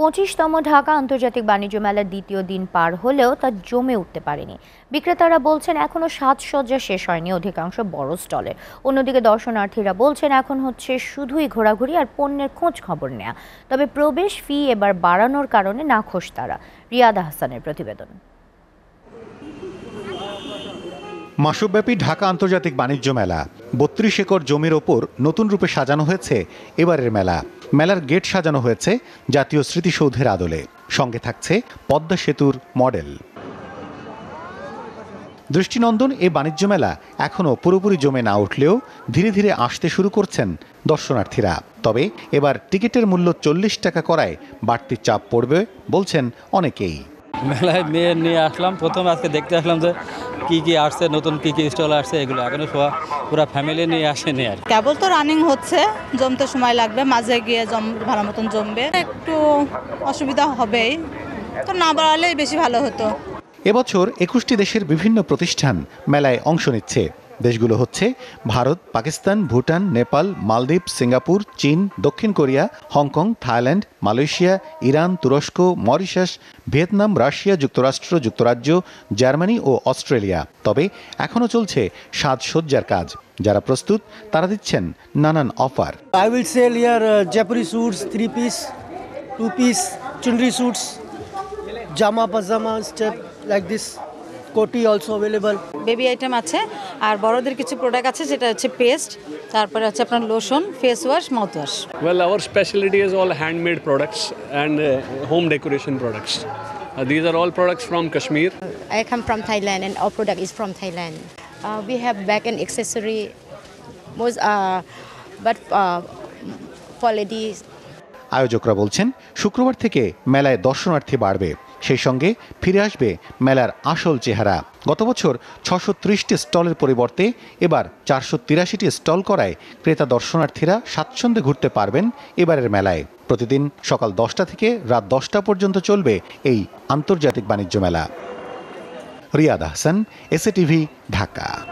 পঁচিশতম ঢাকা আন্তর্জাতিক বাণিজ্য মেলার দ্বিতীয় দিন পার হলেও তা জমে উঠতে পারেনি বিক্রেতারা বলছেন এখনও সাজসজ্জা শেষ হয়নি অধিকাংশ বড় স্টলে অন্যদিকে দর্শনার্থীরা বলছেন এখন হচ্ছে শুধুই ঘোরাঘুরি আর পণ্যের খোঁজ খবর নেয়া তবে প্রবেশ ফি এবার বাড়ানোর কারণে নাখোশ তারা রিয়াদ হাসানের প্রতিবেদন মাসব্যাপী ঢাকা আন্তর্জাতিক বাণিজ্য মেলা বত্রিশ একর জমির ওপর নতুন রূপে সাজানো হয়েছে এবারের মেলা মেলার গেট সাজানো হয়েছে জাতীয় স্মৃতিসৌধের আদলে সঙ্গে থাকছে পদ্মা সেতুর মডেল দৃষ্টিনন্দন এ বাণিজ্য মেলা এখনও পুরোপুরি জমে না উঠলেও ধীরে ধীরে আসতে শুরু করছেন দর্শনার্থীরা তবে এবার টিকিটের মূল্য চল্লিশ টাকা করায় বাড়তি চাপ পড়বে বলছেন অনেকেই মেলায় মেয়ে নিয়ে আসলাম প্রথম আজকে দেখতে আসলাম যে কি কি আসছে নতুন কি কি স্টল আসছে এগুলো এখনো সবাই পুরো ফ্যামিলি নিয়ে আসেনি আর কেবল তো রানিং হচ্ছে জমতে সময় লাগবে মাঝে গিয়ে জম ভালো মতন জমবে একটু অসুবিধা হবেই তো না বাড়ালেই বেশি ভালো হতো এবছর একুশটি দেশের বিভিন্ন প্রতিষ্ঠান মেলায় অংশ নিচ্ছে দেশগুলো হচ্ছে ভারত পাকিস্তান ভুটান নেপাল মালদ্বীপ সিঙ্গাপুর চীন দক্ষিণ Korea Hong Kong Thailand Malaysia Iran তুরস্ক মরিশাস ভিয়েতনাম রাশিয়া যুক্তরাষ্ট্র যুক্তরাজ্য জার্মানি ও অস্ট্রেলিয়া তবে এখনও চলছে সাজসজ্জার কাজ যারা প্রস্তুত তারা দিচ্ছেন নানান offer I will sell here Jaipuri suits three piece two piece chunri suits jama pyjama step like this koti also available baby item আছে আর বড়দের কিছু প্রোডাক্ট আছে সেটা হচ্ছে পেস্ট তারপরে হচ্ছে আপনার lotion face wash mouth wash well our speciality is all handmade products and home decoration products this are all products from Kashmir I come from Thailand and all product is from Thailand we uh, we back and and মোজ but uh, uh আয়োজকরা বলছেন শুক্রবার থেকে মেলায় দর্শনার্থী বাড়বে সেই সঙ্গে ফিরে আসবে মেলার আসল চেহারা গত বছর ছশো ত্রিশটি স্টলের পরিবর্তে এবার চারশো তিরাশিটি স্টল করায় ক্রেতা দর্শনার্থীরা স্বাচ্ছন্দ্যে ঘুরতে পারবেন এবারের মেলায় প্রতিদিন সকাল দশটা থেকে রাত দশটা পর্যন্ত চলবে এই আন্তর্জাতিক বাণিজ্য মেলা রিয়াদ আহসান এসএটিভি ঢাকা